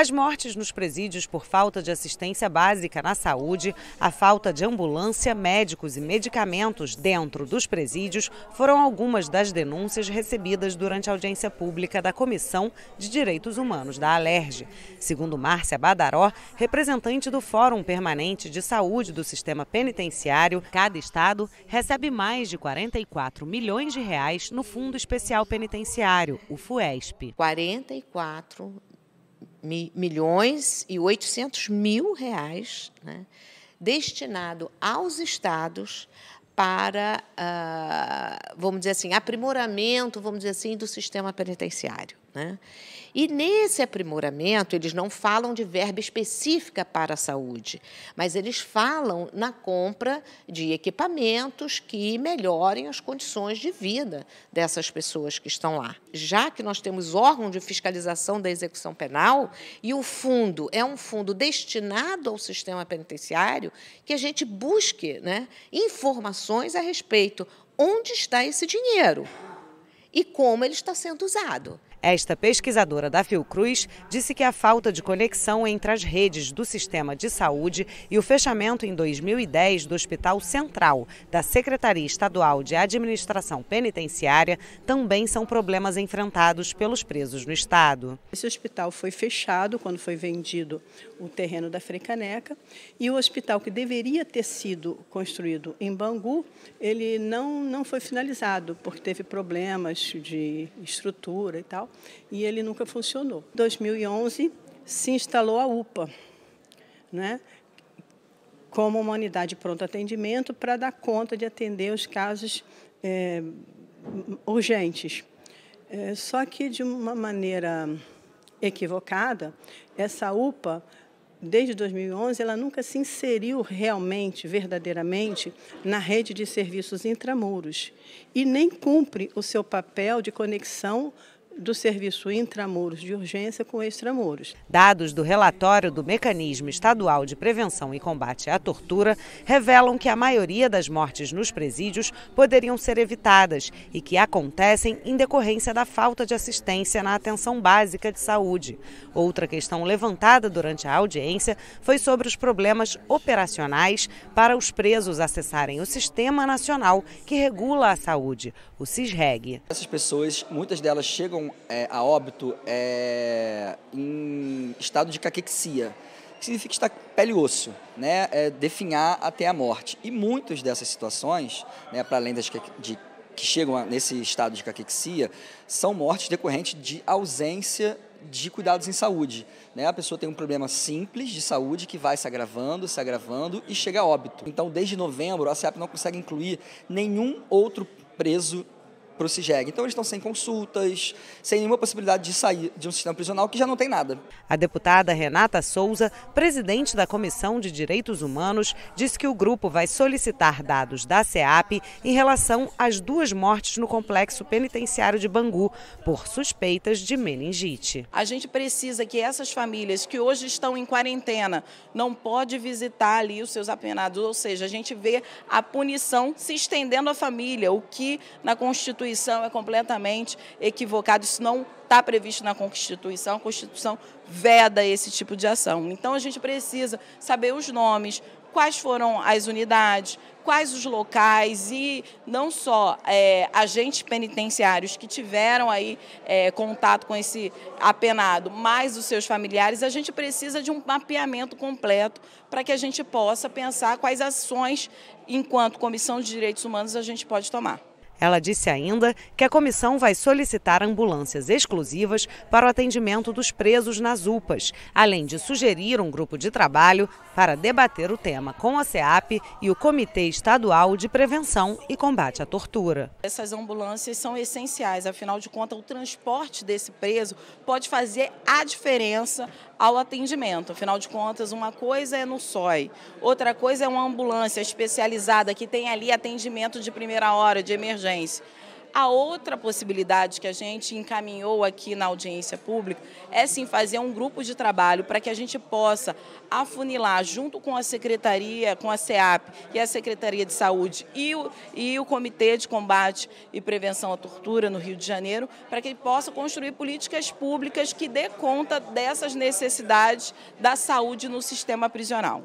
As mortes nos presídios por falta de assistência básica na saúde, a falta de ambulância, médicos e medicamentos dentro dos presídios foram algumas das denúncias recebidas durante a audiência pública da Comissão de Direitos Humanos da Alerj. Segundo Márcia Badaró, representante do Fórum Permanente de Saúde do Sistema Penitenciário, cada estado recebe mais de 44 milhões de reais no Fundo Especial Penitenciário, o FUESP. 44 milhões e 800 mil reais né, destinado aos estados para, ah, vamos dizer assim, aprimoramento, vamos dizer assim, do sistema penitenciário. Né? E nesse aprimoramento, eles não falam de verba específica para a saúde, mas eles falam na compra de equipamentos que melhorem as condições de vida dessas pessoas que estão lá. Já que nós temos órgão de fiscalização da execução penal e o fundo é um fundo destinado ao sistema penitenciário, que a gente busque né, informações a respeito onde está esse dinheiro e como ele está sendo usado. Esta pesquisadora da Fiocruz disse que a falta de conexão entre as redes do sistema de saúde e o fechamento em 2010 do Hospital Central da Secretaria Estadual de Administração Penitenciária também são problemas enfrentados pelos presos no Estado. Esse hospital foi fechado quando foi vendido o terreno da Frecaneca e o hospital que deveria ter sido construído em Bangu, ele não, não foi finalizado, porque teve problemas de estrutura e tal e ele nunca funcionou. Em 2011 se instalou a UPA, né? como uma unidade de pronto atendimento para dar conta de atender os casos é, urgentes. É, só que de uma maneira equivocada, essa UPA desde 2011, ela nunca se inseriu realmente, verdadeiramente, na rede de serviços intramuros e nem cumpre o seu papel de conexão do serviço intramuros de urgência com extramuros. Dados do relatório do Mecanismo Estadual de Prevenção e Combate à Tortura revelam que a maioria das mortes nos presídios poderiam ser evitadas e que acontecem em decorrência da falta de assistência na atenção básica de saúde. Outra questão levantada durante a audiência foi sobre os problemas operacionais para os presos acessarem o Sistema Nacional que regula a saúde, o CISREG. Essas pessoas, muitas delas chegam é, a óbito é, em estado de caquexia, que significa estar pele e osso, né? É, definhar até a morte. E muitas dessas situações, né, para além das que, de, que chegam a, nesse estado de caquexia, são mortes decorrentes de ausência de cuidados em saúde. Né? A pessoa tem um problema simples de saúde que vai se agravando, se agravando e chega a óbito. Então, desde novembro, a CEAP não consegue incluir nenhum outro preso para o CIGEG. Então, eles estão sem consultas, sem nenhuma possibilidade de sair de um sistema prisional que já não tem nada. A deputada Renata Souza, presidente da Comissão de Direitos Humanos, diz que o grupo vai solicitar dados da SEAP em relação às duas mortes no complexo penitenciário de Bangu por suspeitas de meningite. A gente precisa que essas famílias que hoje estão em quarentena não pode visitar ali os seus apenados, ou seja, a gente vê a punição se estendendo à família, o que na Constituição Constituição é completamente equivocado, isso não está previsto na Constituição, a Constituição veda esse tipo de ação. Então a gente precisa saber os nomes, quais foram as unidades, quais os locais e não só é, agentes penitenciários que tiveram aí é, contato com esse apenado, mas os seus familiares, a gente precisa de um mapeamento completo para que a gente possa pensar quais ações, enquanto Comissão de Direitos Humanos, a gente pode tomar. Ela disse ainda que a comissão vai solicitar ambulâncias exclusivas para o atendimento dos presos nas UPAs, além de sugerir um grupo de trabalho para debater o tema com a CEAP e o Comitê Estadual de Prevenção e Combate à Tortura. Essas ambulâncias são essenciais, afinal de contas, o transporte desse preso pode fazer a diferença ao atendimento. Afinal de contas, uma coisa é no SOI, outra coisa é uma ambulância especializada que tem ali atendimento de primeira hora, de emergência. A outra possibilidade que a gente encaminhou aqui na audiência pública é sim fazer um grupo de trabalho para que a gente possa afunilar junto com a Secretaria, com a SEAP e a Secretaria de Saúde e o, e o Comitê de Combate e Prevenção à Tortura no Rio de Janeiro, para que ele possa construir políticas públicas que dê conta dessas necessidades da saúde no sistema prisional.